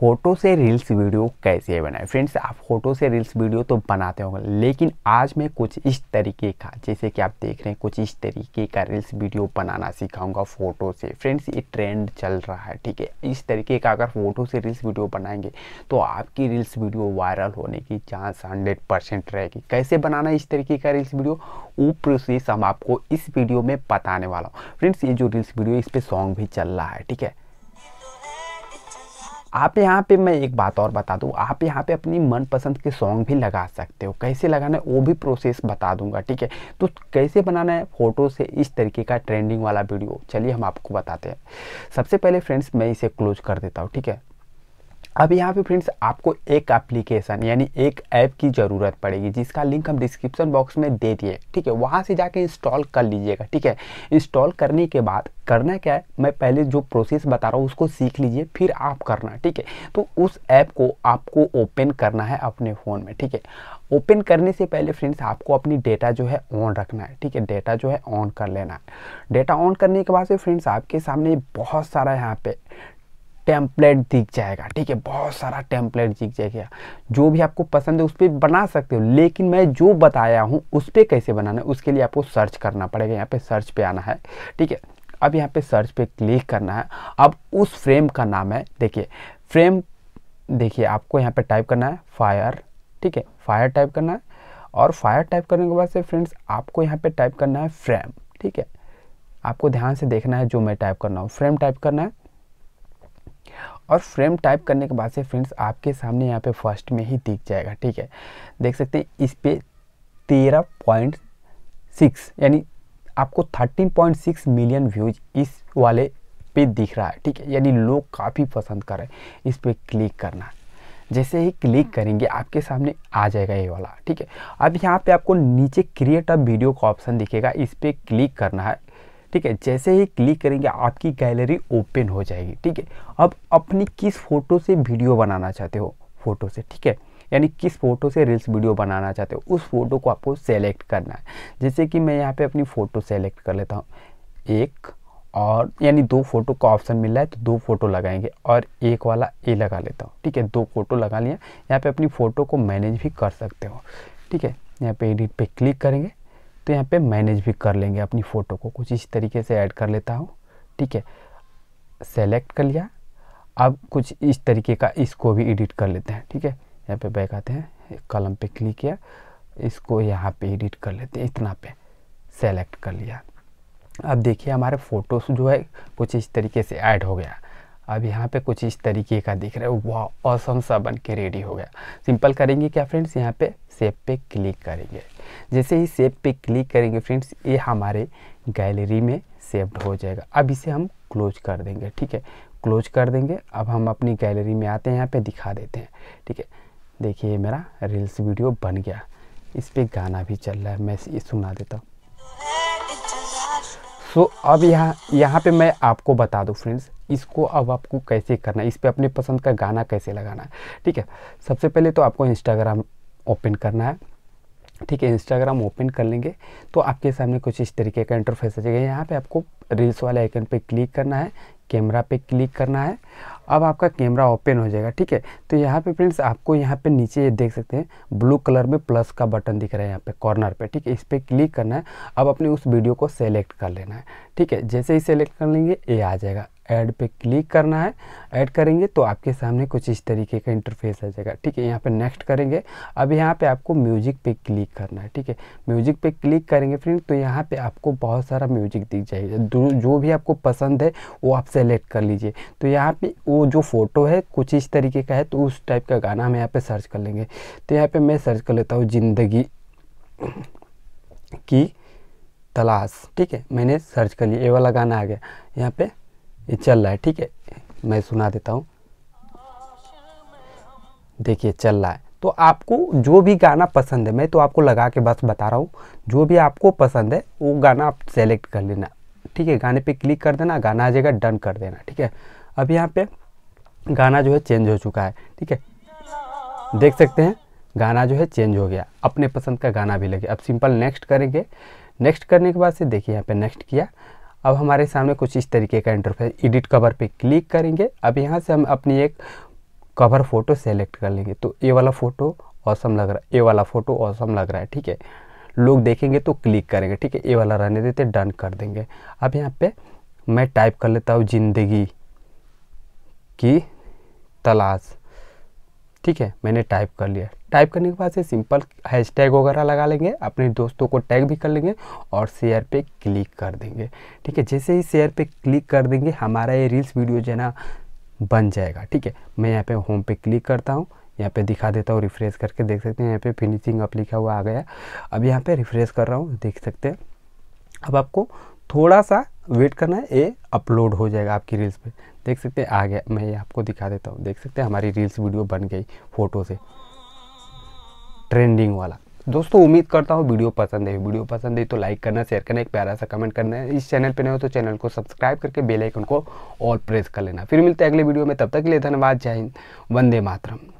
photo से reels video कैसे बनाए फ्रेंड्स आप फोटो से रील्स वीडियो तो बनाते होंगे लेकिन आज मैं कुछ इस तरीके का जैसे कि आप देख रहे हैं कुछ इस तरीके का रील्स वीडियो बनाना सिखाऊंगा फोटो से फ्रेंड्स ये ट्रेंड चल रहा है ठीक है इस तरीके का अगर फोटो से रील्स वीडियो बनाएंगे तो आपकी रील्स वीडियो वायरल होने की चांस हंड्रेड परसेंट रहेगी कैसे बनाना इस तरीके का रील्स वीडियो वो प्रोसेस हम आपको इस वीडियो में बताने वाला हूँ फ्रेंड्स ये जो रील्स वीडियो इस पर सॉन्ग भी चल रहा है ठीक है आप यहाँ पे मैं एक बात और बता दूँ आप यहाँ पे अपनी मनपसंद के सॉन्ग भी लगा सकते हो कैसे लगाना है वो भी प्रोसेस बता दूंगा ठीक है तो कैसे बनाना है फ़ोटो से इस तरीके का ट्रेंडिंग वाला वीडियो चलिए हम आपको बताते हैं सबसे पहले फ्रेंड्स मैं इसे क्लोज कर देता हूँ ठीक है अब यहाँ पे फ्रेंड्स आपको एक एप्लीकेशन यानी एक ऐप की ज़रूरत पड़ेगी जिसका लिंक हम डिस्क्रिप्शन बॉक्स में दे दिए ठीक है वहाँ से जाके इंस्टॉल कर लीजिएगा ठीक है इंस्टॉल करने के बाद करना क्या है मैं पहले जो प्रोसेस बता रहा हूँ उसको सीख लीजिए फिर आप करना ठीक है तो उस ऐप को आपको ओपन करना है अपने फ़ोन में ठीक है ओपन करने से पहले फ्रेंड्स आपको अपनी डेटा जो है ऑन रखना है ठीक है डेटा जो है ऑन कर लेना है डेटा ऑन करने के बाद से फ्रेंड्स आपके सामने बहुत सारा यहाँ पे टेम्पलेट दिख जाएगा ठीक है बहुत सारा टेम्पलेट दिख जाएगा जो भी आपको पसंद है उस पर बना सकते हो लेकिन मैं जो बताया हूँ उस पर कैसे बनाना है उसके लिए आपको सर्च करना पड़ेगा यहाँ पे सर्च पे आना है ठीक है अब यहाँ पे सर्च पे क्लिक करना है अब उस फ्रेम का नाम है देखिए फ्रेम देखिए आपको यहाँ पर टाइप करना है फायर ठीक है फायर टाइप करना है और फायर टाइप करने के बाद से फ्रेंड्स आपको यहाँ पर टाइप करना है फ्रेम ठीक है आपको ध्यान से देखना है जो मैं टाइप करना हूँ फ्रेम टाइप करना है और फ्रेम टाइप करने के बाद से फ्रेंड्स आपके सामने यहाँ पे फर्स्ट में ही दिख जाएगा ठीक है देख सकते हैं इस पर तेरह पॉइंट सिक्स यानी आपको thirteen point six million views इस वाले पे दिख रहा है ठीक है यानी लोग काफ़ी पसंद कर रहे हैं इस पर क्लिक करना जैसे ही क्लिक करेंगे आपके सामने आ जाएगा ये वाला ठीक है अब यहाँ पे आपको नीचे क्रिएट अ वीडियो का ऑप्शन दिखेगा इस पर क्लिक करना है ठीक है जैसे ही क्लिक करेंगे आपकी गैलरी ओपन हो जाएगी ठीक है अब अपनी किस फ़ोटो से वीडियो बनाना चाहते हो फ़ोटो से ठीक है यानी किस फ़ोटो से रील्स वीडियो बनाना चाहते हो उस फ़ोटो को आपको सेलेक्ट करना है जैसे कि मैं यहाँ पे अपनी फ़ोटो सेलेक्ट कर लेता हूँ एक और यानी दो फ़ोटो का ऑप्शन मिल रहा है तो दो फ़ोटो लगाएंगे और एक वाला ए लगा लेता हूँ ठीक है दो फ़ोटो लगा लिया यहाँ पे अपनी फ़ोटो को मैनेज भी कर सकते हो ठीक है यहाँ पे एडिट पे क्लिक करेंगे तो यहाँ पे मैनेज भी कर लेंगे अपनी फ़ोटो को कुछ इस तरीके से ऐड कर लेता हूँ ठीक है सेलेक्ट कर लिया अब कुछ इस तरीके का इसको भी एडिट कर लेते हैं ठीक है यहाँ पे बैक आते हैं कलम पे क्लिक किया इसको यहाँ पे एडिट कर लेते हैं इतना पे सेलेक्ट कर लिया अब देखिए हमारे फ़ोटोस जो है कुछ इस तरीके से ऐड हो गया अब यहाँ पे कुछ इस तरीके का दिख रहा है वो ऑसम सा बन के रेडी हो गया सिंपल करेंगे क्या फ्रेंड्स यहाँ पे सेब पे क्लिक करेंगे जैसे ही सेब पे क्लिक करेंगे फ्रेंड्स ये हमारे गैलरी में सेव्ड हो जाएगा अब इसे हम क्लोज कर देंगे ठीक है क्लोज कर देंगे अब हम अपनी गैलरी में आते हैं यहाँ पर दिखा देते हैं ठीक है देखिए मेरा रील्स वीडियो बन गया इस पर गाना भी चल रहा है मैं सुना देता हूँ सो so, अब यहाँ यहाँ पे मैं आपको बता दूँ फ्रेंड्स इसको अब आपको कैसे करना है इस पर अपने पसंद का गाना कैसे लगाना है ठीक है सबसे पहले तो आपको इंस्टाग्राम ओपन करना है ठीक है इंस्टाग्राम ओपन कर लेंगे तो आपके सामने कुछ इस तरीके का इंटरफेस आ जाएगा यहाँ पे आपको रील्स वाले आइकन पे क्लिक करना है कैमरा पे क्लिक करना है अब आपका कैमरा ओपन हो जाएगा ठीक है तो यहाँ पे फ्रेंड्स आपको यहाँ पे नीचे ये देख सकते हैं ब्लू कलर में प्लस का बटन दिख रहा है यहाँ पे कॉर्नर पे ठीक है इस पर क्लिक करना है अब अपने उस वीडियो को सेलेक्ट कर लेना है ठीक है जैसे ही सेलेक्ट कर लेंगे ये आ जाएगा ऐड पे क्लिक करना है ऐड करेंगे तो आपके सामने कुछ इस तरीके का इंटरफेस आ जाएगा ठीक है यहाँ पे नेक्स्ट करेंगे अब यहाँ पे आपको म्यूजिक पे क्लिक करना है ठीक है म्यूजिक पे क्लिक करेंगे फ्रेंड तो यहाँ पे आपको बहुत सारा म्यूजिक दिख जाएगा जो भी आपको पसंद है वो आप सेलेक्ट कर लीजिए तो यहाँ पर वो जो फ़ोटो है कुछ इस तरीके का है तो उस टाइप का गाना हम यहाँ पर सर्च कर लेंगे तो यहाँ पर मैं सर्च कर लेता हूँ ज़िंदगी की तलाश ठीक है मैंने सर्च कर लिया ये वाला गाना आ गया यहाँ पे ये चल रहा है ठीक है मैं सुना देता हूँ देखिए चल रहा है तो आपको जो भी गाना पसंद है मैं तो आपको लगा के बस बता रहा हूँ जो भी आपको पसंद है वो गाना आप सेलेक्ट कर लेना ठीक है गाने पे क्लिक कर देना गाना आ जाएगा डन कर देना ठीक है अब यहाँ पे गाना जो है चेंज हो चुका है ठीक है देख सकते हैं गाना जो है चेंज हो गया अपने पसंद का गाना भी लगे अब सिंपल नेक्स्ट करेंगे नेक्स्ट करने के बाद से देखिए यहाँ पे नेक्स्ट किया अब हमारे सामने कुछ इस तरीके का इंटरफेस एडिट कवर पे क्लिक करेंगे अब यहाँ से हम अपनी एक कवर फ़ोटो सेलेक्ट कर लेंगे तो ये वाला फ़ोटो औसम लग रहा है ये वाला फ़ोटो औसम लग रहा है ठीक है लोग देखेंगे तो क्लिक करेंगे ठीक है ये वाला रहने देते डन कर देंगे अब यहाँ पर मैं टाइप कर लेता हूँ ज़िंदगी की तलाश ठीक है मैंने टाइप कर लिया टाइप करने के बाद से सिंपल हैश टैग वगैरह लगा लेंगे अपने दोस्तों को टैग भी कर लेंगे और शेयर पे क्लिक कर देंगे ठीक है जैसे ही शेयर पे क्लिक कर देंगे हमारा ये रील्स वीडियो जो है ना बन जाएगा ठीक है मैं यहाँ पे होम पे क्लिक करता हूँ यहाँ पे दिखा देता हूँ रिफ्रेश करके देख सकते हैं यहाँ पे फिनिशिंग अप लिखा हुआ आ गया अब यहाँ पर रिफ्रेश कर रहा हूँ देख सकते हैं अब आपको थोड़ा सा वेट करना है ये अपलोड हो जाएगा आपकी रील्स पे देख सकते हैं आ गया मैं ये आपको दिखा देता हूँ देख सकते हैं हमारी रील्स वीडियो बन गई फ़ोटो से ट्रेंडिंग वाला दोस्तों उम्मीद करता हूँ वीडियो पसंद है वीडियो पसंद है तो लाइक करना शेयर करना एक प्यारा सा कमेंट करना है इस चैनल पर नहीं हो तो चैनल को सब्सक्राइब करके बेल आइकन को ऑल प्रेस कर लेना फिर मिलते हैं अगले वीडियो में तब तक के लिए धन्यवाद जय हिंद वंदे मातरम